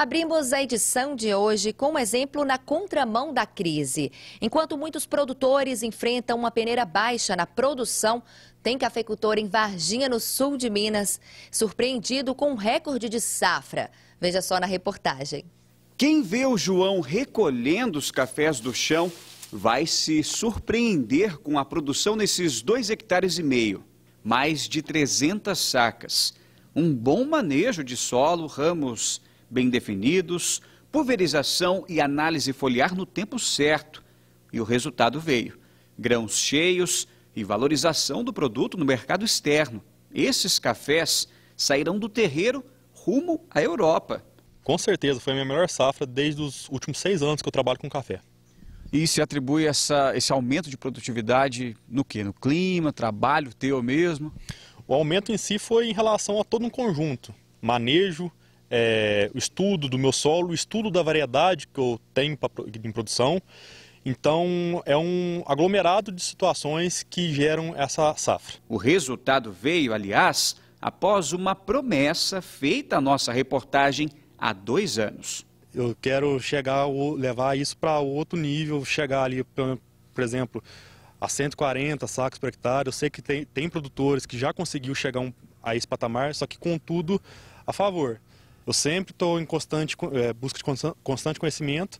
Abrimos a edição de hoje com um exemplo na contramão da crise. Enquanto muitos produtores enfrentam uma peneira baixa na produção, tem cafeicultor em Varginha, no sul de Minas, surpreendido com um recorde de safra. Veja só na reportagem. Quem vê o João recolhendo os cafés do chão vai se surpreender com a produção nesses dois hectares e meio. Mais de 300 sacas. Um bom manejo de solo, ramos bem definidos, pulverização e análise foliar no tempo certo. E o resultado veio: grãos cheios e valorização do produto no mercado externo. Esses cafés sairão do terreiro rumo à Europa. Com certeza, foi a minha melhor safra desde os últimos seis anos que eu trabalho com café. E se atribui essa, esse aumento de produtividade no que? No clima, trabalho teu mesmo? O aumento em si foi em relação a todo um conjunto. Manejo, é, o estudo do meu solo, o estudo da variedade que eu tenho pra, em produção. Então, é um aglomerado de situações que geram essa safra. O resultado veio, aliás, após uma promessa feita à nossa reportagem há dois anos. Eu quero chegar, levar isso para outro nível, chegar ali, por exemplo, a 140 sacos por hectare. Eu sei que tem, tem produtores que já conseguiu chegar um, a esse patamar, só que, contudo, a favor. Eu sempre estou em constante é, busca de constante conhecimento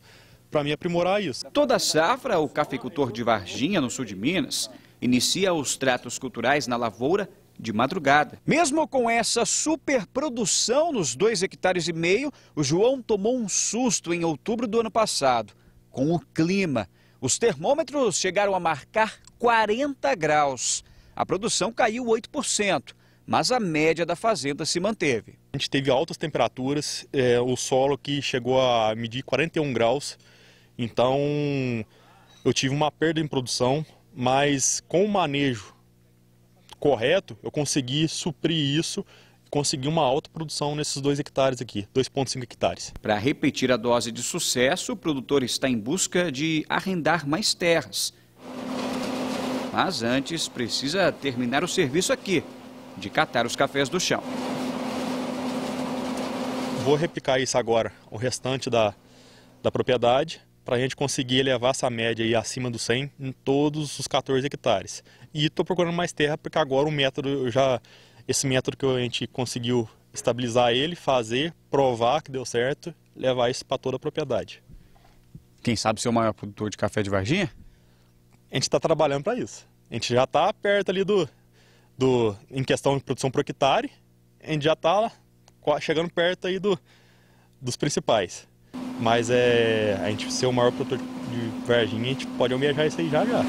para me aprimorar isso. Toda safra, o cafeicultor de Varginha, no sul de Minas, inicia os tratos culturais na lavoura de madrugada. Mesmo com essa superprodução nos dois hectares e meio, o João tomou um susto em outubro do ano passado, com o clima. Os termômetros chegaram a marcar 40 graus. A produção caiu 8%, mas a média da fazenda se manteve. A gente teve altas temperaturas, é, o solo que chegou a medir 41 graus, então eu tive uma perda em produção, mas com o manejo correto eu consegui suprir isso consegui uma alta produção nesses 2 hectares aqui, 2,5 hectares. Para repetir a dose de sucesso, o produtor está em busca de arrendar mais terras. Mas antes precisa terminar o serviço aqui, de catar os cafés do chão. Vou replicar isso agora, o restante da, da propriedade, para a gente conseguir elevar essa média aí acima do 100 em todos os 14 hectares. E estou procurando mais terra, porque agora o método já... Esse método que a gente conseguiu estabilizar ele, fazer, provar que deu certo, levar isso para toda a propriedade. Quem sabe ser o maior produtor de café de Varginha? A gente está trabalhando para isso. A gente já está perto ali do, do. em questão de produção por hectare, a gente já está chegando perto aí do, dos principais. Mas é, a gente ser o maior produtor de Varginha, a gente pode almejar isso aí já já.